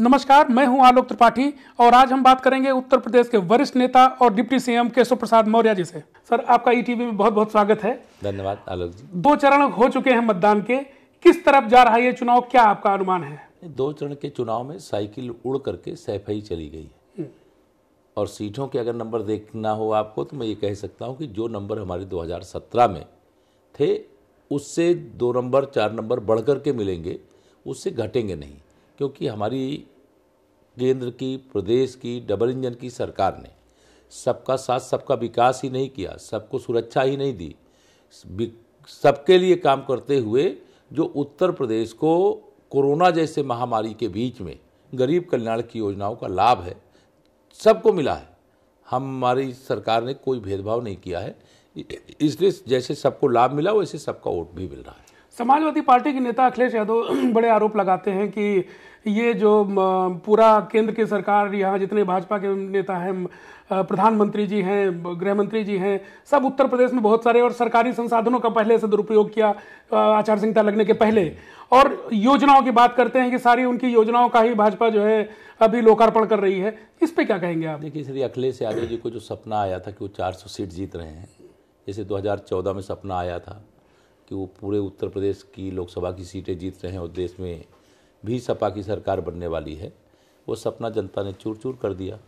नमस्कार मैं हूं आलोक त्रिपाठी और आज हम बात करेंगे उत्तर प्रदेश के वरिष्ठ नेता और डिप्टी सीएम केशव प्रसाद मौर्य जी से सर आपका ईटीवी e में बहुत बहुत स्वागत है धन्यवाद आलोक जी दो चरण हो चुके हैं मतदान के किस तरफ जा रहा है ये चुनाव क्या आपका अनुमान है दो चरण के चुनाव में साइकिल उड़ करके सैफाई चली गई है और सीटों के अगर नंबर देखना हो आपको तो मैं ये कह सकता हूँ कि जो नंबर हमारे 2017 में थे उससे दो नंबर चार नंबर बढ़ करके मिलेंगे उससे घटेंगे नहीं क्योंकि हमारी केंद्र की प्रदेश की डबल इंजन की सरकार ने सबका साथ सबका विकास ही नहीं किया सबको सुरक्षा ही नहीं दी सबके लिए काम करते हुए जो उत्तर प्रदेश को कोरोना जैसे महामारी के बीच में गरीब कल्याण की योजनाओं का लाभ है सबको मिला है हमारी सरकार ने कोई भेदभाव नहीं किया है इसलिए जैसे सबको लाभ मिला वैसे सबका वोट भी मिल रहा है समाजवादी पार्टी के नेता अखिलेश यादव बड़े आरोप लगाते हैं कि ये जो पूरा केंद्र की सरकार यहाँ जितने भाजपा के नेता हैं प्रधानमंत्री जी हैं गृहमंत्री जी हैं सब उत्तर प्रदेश में बहुत सारे और सरकारी संसाधनों का पहले से दुरुपयोग किया आचार संहिता लगने के पहले और योजनाओं की बात करते हैं कि सारी उनकी योजनाओं का ही भाजपा जो है अभी लोकार्पण कर रही है इस पर क्या कहेंगे आप देखिए श्री अखिलेश यादव जी को जो सपना आया था कि वो चार सीट जीत रहे हैं जैसे दो में सपना आया था कि वो पूरे उत्तर प्रदेश की लोकसभा की सीटें जीत रहे हैं और देश में भी सपा की सरकार बनने वाली है वो सपना जनता ने चूर चूर कर दिया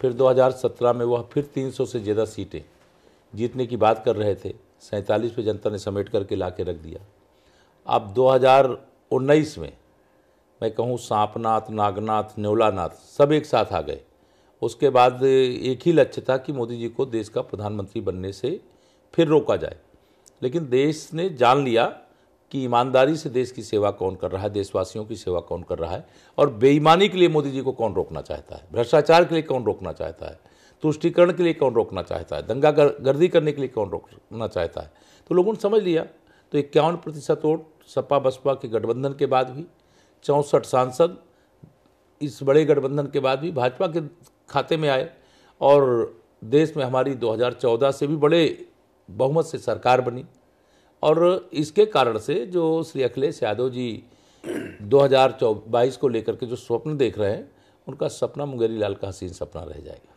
फिर 2017 में वह फिर 300 से ज़्यादा सीटें जीतने की बात कर रहे थे सैंतालीस पे जनता ने समेट करके ला के रख दिया अब 2019 में मैं कहूँ सांपनाथ नागनाथ नेवलानाथ सब एक साथ आ गए उसके बाद एक ही लक्ष्य था कि मोदी जी को देश का प्रधानमंत्री बनने से फिर रोका जाए लेकिन देश ने जान लिया कि ईमानदारी से देश की सेवा कौन कर रहा है देशवासियों की सेवा कौन कर रहा है और बेईमानी के लिए मोदी जी को कौन रोकना चाहता है भ्रष्टाचार के लिए कौन रोकना चाहता है तुष्टिकरण के लिए कौन रोकना चाहता है दंगा गर्दी करने के लिए कौन रोकना चाहता है तो लोगों ने समझ लिया तो इक्यावन प्रतिशत वोट सपा बसपा के गठबंधन के बाद भी चौंसठ सांसद इस बड़े गठबंधन के बाद भी भाजपा के खाते में आए और देश में हमारी 2014 से भी बड़े बहुमत से सरकार बनी और इसके कारण से जो श्री अखिलेश यादव जी 2022 को लेकर के जो स्वप्न देख रहे हैं उनका सपना मुंगेरी लाल का हसीन सपना रह जाएगा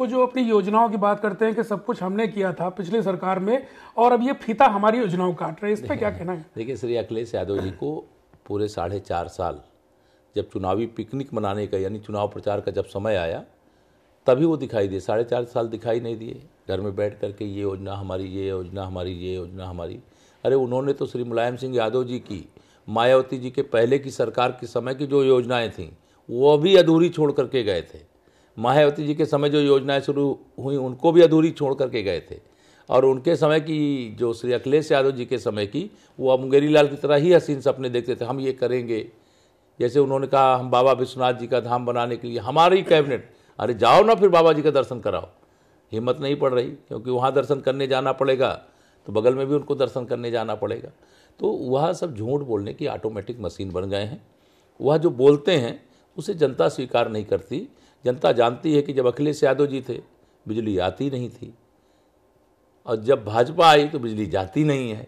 वो जो अपनी योजनाओं की बात करते हैं कि सब कुछ हमने किया था पिछली सरकार में और अब ये फीता हमारी योजनाओं काट रहे हैं इस पर क्या कहना है देखिए श्री अखिलेश यादव जी को पूरे साढ़े चार साल जब चुनावी पिकनिक मनाने का यानी चुनाव प्रचार का जब समय आया तभी वो दिखाई दिए साढ़े चार साल दिखाई नहीं दिए घर में बैठ करके ये योजना हमारी ये योजना हमारी ये योजना हमारी अरे उन्होंने तो श्री मुलायम सिंह यादव जी की मायावती जी के पहले की सरकार के समय की जो योजनाएं थीं वो भी अधूरी छोड़ करके गए थे मायावती जी के समय जो योजनाएं शुरू हुई उनको भी अधूरी छोड़ करके गए थे और उनके समय की जो श्री अखिलेश यादव जी के समय की वो अब मुंगेरी लाल की तरह ही हसीन सपने देखते थे हम ये करेंगे जैसे उन्होंने कहा हम बाबा विश्वनाथ जी का धाम बनाने के लिए हमारी कैबिनेट अरे जाओ ना फिर बाबा जी का दर्शन कराओ हिम्मत नहीं पड़ रही क्योंकि वहाँ दर्शन करने जाना पड़ेगा तो बगल में भी उनको दर्शन करने जाना पड़ेगा तो वह सब झूठ बोलने की ऑटोमेटिक मशीन बन गए हैं वह जो बोलते हैं उसे जनता स्वीकार नहीं करती जनता जानती है कि जब अखिलेश यादव जी थे बिजली आती नहीं थी और जब भाजपा आई तो बिजली जाती नहीं है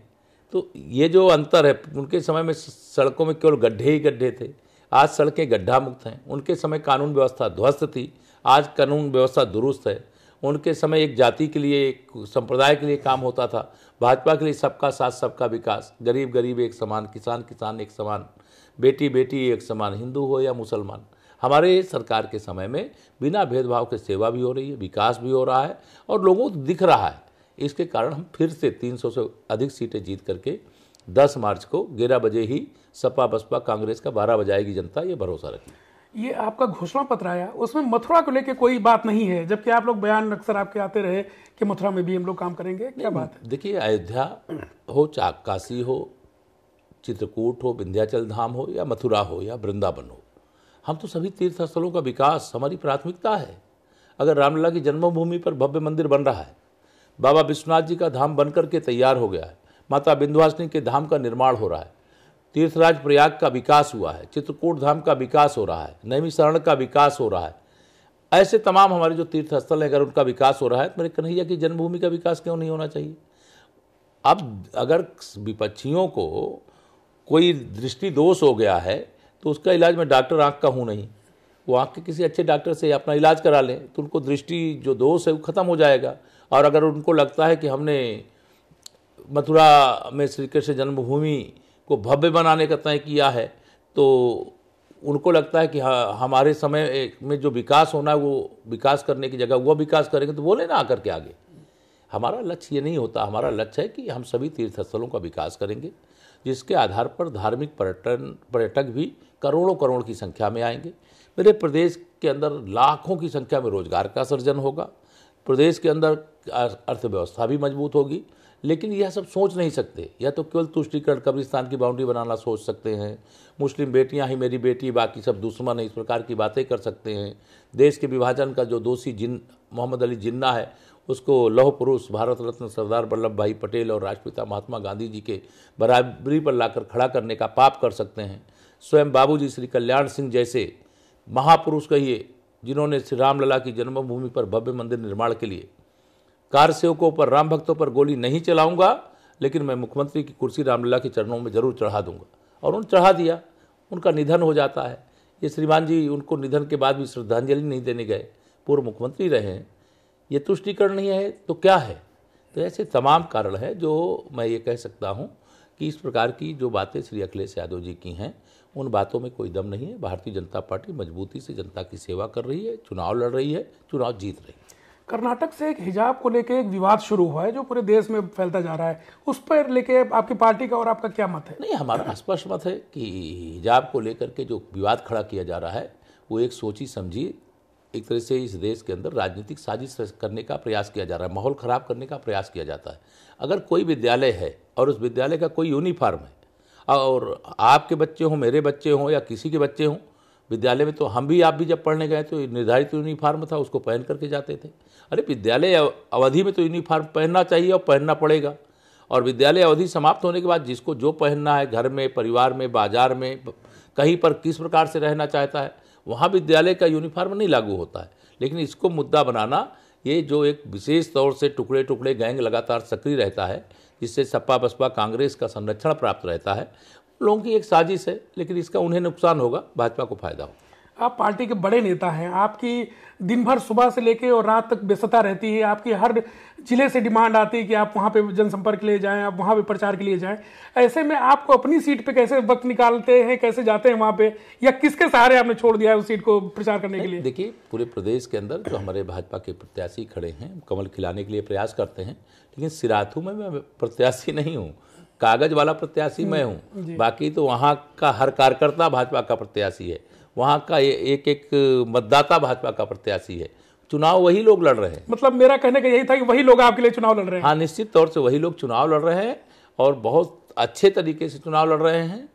तो ये जो अंतर है उनके समय में सड़कों में केवल गड्ढे ही गड्ढे थे आज सड़कें गड्ढा मुक्त हैं उनके समय कानून व्यवस्था ध्वस्त थी आज कानून व्यवस्था दुरुस्त है उनके समय एक जाति के लिए एक संप्रदाय के लिए काम होता था भाजपा के लिए सबका साथ सबका विकास गरीब गरीब एक समान किसान किसान एक समान बेटी बेटी एक समान हिंदू हो या मुसलमान हमारे सरकार के समय में बिना भेदभाव के सेवा भी हो रही है विकास भी हो रहा है और लोगों को दिख रहा है इसके कारण हम फिर से 300 से अधिक सीटें जीत करके 10 मार्च को ग्यारह बजे ही सपा बसपा कांग्रेस का बारह बजाएगी जनता ये भरोसा रखें ये आपका घोषणा पत्र आया उसमें मथुरा को लेके कोई बात नहीं है जबकि आप लोग बयान अक्सर आपके आते रहे कि मथुरा में भी हम लोग काम करेंगे क्या बात है देखिए अयोध्या हो काशी हो चित्रकूट हो विंध्याचल धाम हो या मथुरा हो या वृंदावन हो हम तो सभी तीर्थ स्थलों का विकास हमारी प्राथमिकता है अगर रामलला की जन्मभूमि पर भव्य मंदिर बन रहा है बाबा विश्वनाथ जी का धाम बनकर के तैयार हो गया है माता बिंदुवासिनी के धाम का निर्माण हो रहा है तीर्थराज प्रयाग का विकास हुआ है चित्रकूट धाम का विकास हो रहा है नैमिशरण का विकास हो रहा है ऐसे तमाम हमारे जो तीर्थस्थल हैं अगर उनका विकास हो रहा है तो मेरे कन्हैया की जन्मभूमि का विकास क्यों नहीं होना चाहिए अब अगर विपक्षियों को कोई दृष्टि दोष हो गया है तो उसका इलाज मैं डॉक्टर आँख का हूँ नहीं वो आँख के किसी अच्छे डॉक्टर से अपना इलाज करा लें तो उनको दृष्टि जो दोष है वो ख़त्म हो जाएगा और अगर उनको लगता है कि हमने मथुरा में श्री कृष्ण जन्मभूमि को भव्य बनाने का तय किया है तो उनको लगता है कि हाँ हमारे समय में जो विकास होना है वो विकास करने की जगह वो विकास करेंगे तो बोले ना आकर के आगे हमारा लक्ष्य ये नहीं होता हमारा लक्ष्य है कि हम सभी तीर्थस्थलों का विकास करेंगे जिसके आधार पर धार्मिक पर्यटन पर्यटक भी करोड़ों करोड़ की संख्या में आएंगे मेरे प्रदेश के अंदर लाखों की संख्या में रोजगार का सृजन होगा प्रदेश के अंदर अर्थव्यवस्था भी मजबूत होगी लेकिन यह सब सोच नहीं सकते या तो केवल तुष्टिकरण कब्रिस्तान की बाउंड्री बनाना सोच सकते हैं मुस्लिम बेटियां ही मेरी बेटी बाकी सब दुश्मन है इस प्रकार की बातें कर सकते हैं देश के विभाजन का जो दोषी जिन मोहम्मद अली जिन्ना है उसको लौह पुरुष भारत रत्न सरदार वल्लभ भाई पटेल और राष्ट्रपिता महात्मा गांधी जी के बराबरी पर लाकर खड़ा करने का पाप कर सकते हैं स्वयं बाबूजी श्री कल्याण सिंह जैसे महापुरुष कहिए जिन्होंने श्री रामलला की जन्मभूमि पर भव्य मंदिर निर्माण के लिए कार सेवकों पर राम भक्तों पर गोली नहीं चलाऊंगा लेकिन मैं मुख्यमंत्री की कुर्सी रामलीला के चरणों में जरूर चढ़ा दूंगा और उन चढ़ा दिया उनका निधन हो जाता है ये श्रीमान जी उनको निधन के बाद भी श्रद्धांजलि नहीं देने गए पूर्व मुख्यमंत्री रहे हैं ये तुष्टिकरण नहीं है तो क्या है तो ऐसे तमाम कारण हैं जो मैं ये कह सकता हूँ कि इस प्रकार की जो बातें श्री अखिलेश यादव जी की हैं उन बातों में कोई दम नहीं है भारतीय जनता पार्टी मजबूती से जनता की सेवा कर रही है चुनाव लड़ रही है चुनाव जीत रही है कर्नाटक से एक हिजाब को लेके एक विवाद शुरू हुआ है जो पूरे देश में फैलता जा रहा है उस पर लेके आपकी पार्टी का और आपका क्या मत है नहीं हमारा स्पष्ट मत है कि हिजाब को लेकर के जो विवाद खड़ा किया जा रहा है वो एक सोची समझी एक तरह से इस देश के अंदर राजनीतिक साजिश करने का प्रयास किया जा रहा है माहौल ख़राब करने का प्रयास किया जाता है अगर कोई विद्यालय है और उस विद्यालय का कोई यूनिफार्म है और आपके बच्चे हों मेरे बच्चे हों या किसी के बच्चे हों विद्यालय में तो हम भी आप भी जब पढ़ने गए तो निर्धारित यूनिफार्म था उसको पहन करके जाते थे अरे विद्यालय अवधि में तो यूनिफार्म पहनना चाहिए और पहनना पड़ेगा और विद्यालय अवधि समाप्त होने के बाद जिसको जो पहनना है घर में परिवार में बाजार में कहीं पर किस प्रकार से रहना चाहता है वहाँ विद्यालय का यूनिफार्म नहीं लागू होता है लेकिन इसको मुद्दा बनाना ये जो एक विशेष तौर से टुकड़े टुकड़े गैंग लगातार सक्रिय रहता है जिससे सपा बसपा कांग्रेस का संरक्षण प्राप्त रहता है लोगों की एक साजिश है लेकिन इसका उन्हें नुकसान होगा भाजपा को फायदा होगा आप पार्टी के बड़े नेता हैं आपकी दिन भर सुबह से लेकर और रात तक व्यस्तता रहती है आपकी हर जिले से डिमांड आती है कि आप वहाँ पे जनसंपर्क के लिए जाएं आप वहाँ पे प्रचार के लिए जाएं ऐसे में आपको अपनी सीट पे कैसे वक्त निकालते हैं कैसे जाते हैं वहाँ पे या किसके सहारे आपने छोड़ दिया है उस सीट को प्रचार करने के लिए देखिए पूरे प्रदेश के अंदर जो हमारे भाजपा के प्रत्याशी खड़े हैं कमल खिलाने के लिए प्रयास करते हैं लेकिन सिराथू में मैं प्रत्याशी नहीं हूँ कागज वाला प्रत्याशी हम्म, मैं हूँ बाकी तो वहाँ का हर कार्यकर्ता भाजपा का प्रत्याशी है वहाँ का एक एक मतदाता भाजपा का प्रत्याशी है चुनाव वही लोग लड़ रहे हैं मतलब मेरा कहने का यही था कि वही लोग आपके लिए चुनाव लड़ रहे हैं हाँ निश्चित तौर से वही लोग चुनाव लड़ रहे हैं और बहुत अच्छे तरीके से चुनाव लड़ रहे हैं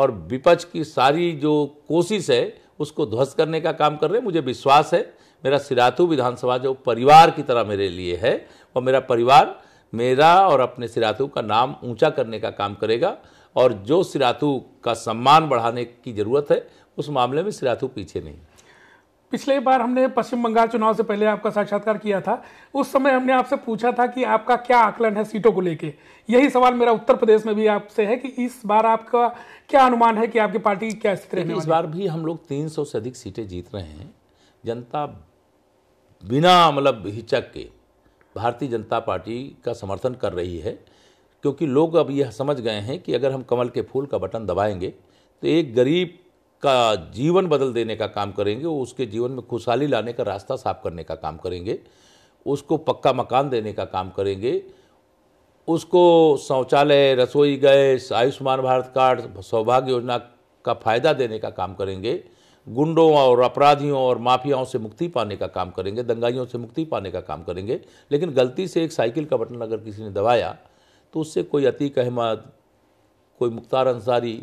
और विपक्ष की सारी जो कोशिश है उसको ध्वस्त करने का काम कर रहे हैं मुझे विश्वास है मेरा सिराथू विधानसभा जो परिवार की तरह मेरे लिए है और मेरा परिवार मेरा और अपने सिराथू का नाम ऊंचा करने का काम करेगा और जो सिराथू का सम्मान बढ़ाने की ज़रूरत है उस मामले में सिराथू पीछे नहीं पिछले बार हमने पश्चिम बंगाल चुनाव से पहले आपका साक्षात्कार किया था उस समय हमने आपसे पूछा था कि आपका क्या आकलन है सीटों को लेके यही सवाल मेरा उत्तर प्रदेश में भी आपसे है कि इस बार आपका क्या अनुमान है कि आपकी पार्टी क्या स्थिति रहेगी इस बार भी हम लोग 300 से अधिक सीटें जीत रहे हैं जनता बिना मतलब हिचक के भारतीय जनता पार्टी का समर्थन कर रही है क्योंकि लोग अब यह समझ गए हैं कि अगर हम कमल के फूल का बटन दबाएंगे तो एक गरीब का जीवन बदल देने का काम करेंगे उसके जीवन में खुशहाली लाने का रास्ता साफ करने का काम करेंगे उसको पक्का मकान देने का काम करेंगे उसको शौचालय रसोई गैस आयुष्मान भारत कार्ड सौभाग्य योजना का फ़ायदा देने का काम करेंगे गुंडों और अपराधियों और माफियाओं से मुक्ति पाने का काम करेंगे दंगाइयों से मुक्ति पाने का काम करेंगे लेकिन गलती से एक साइकिल का बटन अगर किसी ने दबाया तो उससे कोई अतीक अहमद कोई मुख्तार अंसारी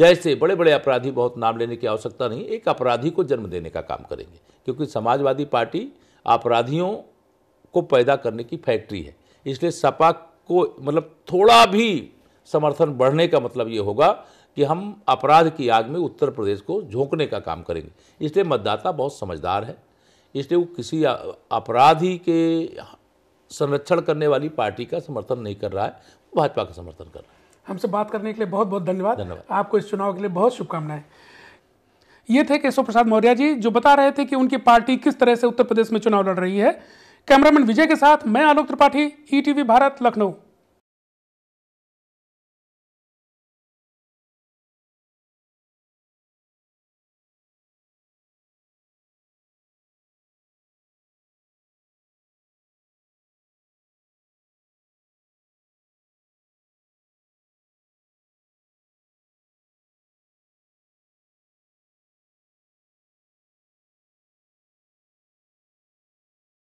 जैसे बड़े बड़े अपराधी बहुत नाम लेने की आवश्यकता नहीं एक अपराधी को जन्म देने का काम करेंगे क्योंकि समाजवादी पार्टी अपराधियों को पैदा करने की फैक्ट्री है इसलिए सपा को मतलब थोड़ा भी समर्थन बढ़ने का मतलब ये होगा कि हम अपराध की आग में उत्तर प्रदेश को झोंकने का काम करेंगे इसलिए मतदाता बहुत समझदार है इसलिए वो किसी अपराधी के संरक्षण करने वाली पार्टी का समर्थन नहीं कर रहा है भाजपा का समर्थन कर रहा है हमसे बात करने के लिए बहुत बहुत धन्यवाद धन्यवाद आपको इस चुनाव के लिए बहुत शुभकामनाएं ये थे केशव प्रसाद मौर्य जी जो बता रहे थे कि उनकी पार्टी किस तरह से उत्तर प्रदेश में चुनाव लड़ रही है कैमरामैन विजय के साथ मैं आलोक त्रिपाठी ई e भारत लखनऊ